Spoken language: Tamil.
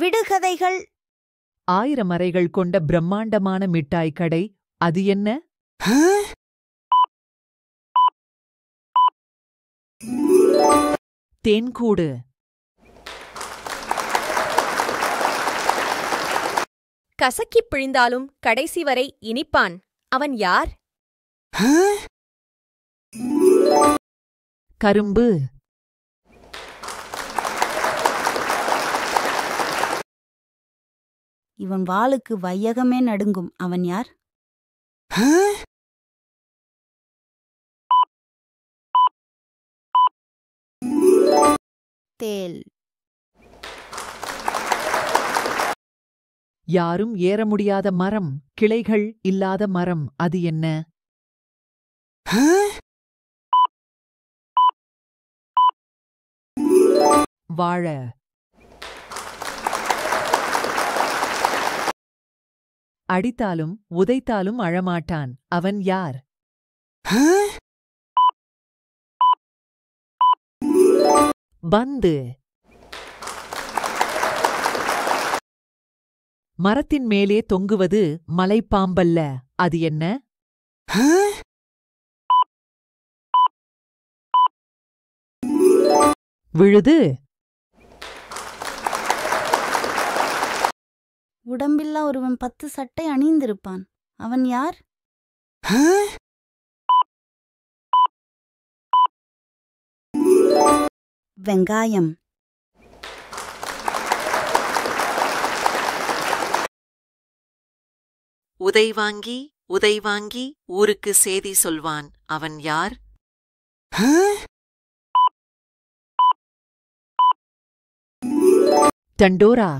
விடுகதைகள் ஆயிரம் அறைகள் கொண்ட பிரம்மாண்டமான மிட்டாய் கடை அது என்ன தேன்கூடு கசக்கிப் பிழிந்தாலும் கடைசி வரை இனிப்பான் அவன் யார் கரும்பு இவன் வாளுக்கு வையகமே நடுங்கும் அவன் யார் தேல் யாரும் ஏற முடியாத மரம் கிளைகள் இல்லாத மரம் அது என்ன வாழ அடித்தாலும் உதைத்தாலும் அழமாட்டான் அவன் யார் பந்து மரத்தின் மேலே தொங்குவது மலைப்பாம்பல்ல அது என்ன விழுது உடம்பில்லா ஒருவன் பத்து சட்டை அணிந்திருப்பான் அவன் யார் வெங்காயம் உதை வாங்கி உதை வாங்கி ஊருக்கு சேதி சொல்வான் அவன் யார் டண்டோரா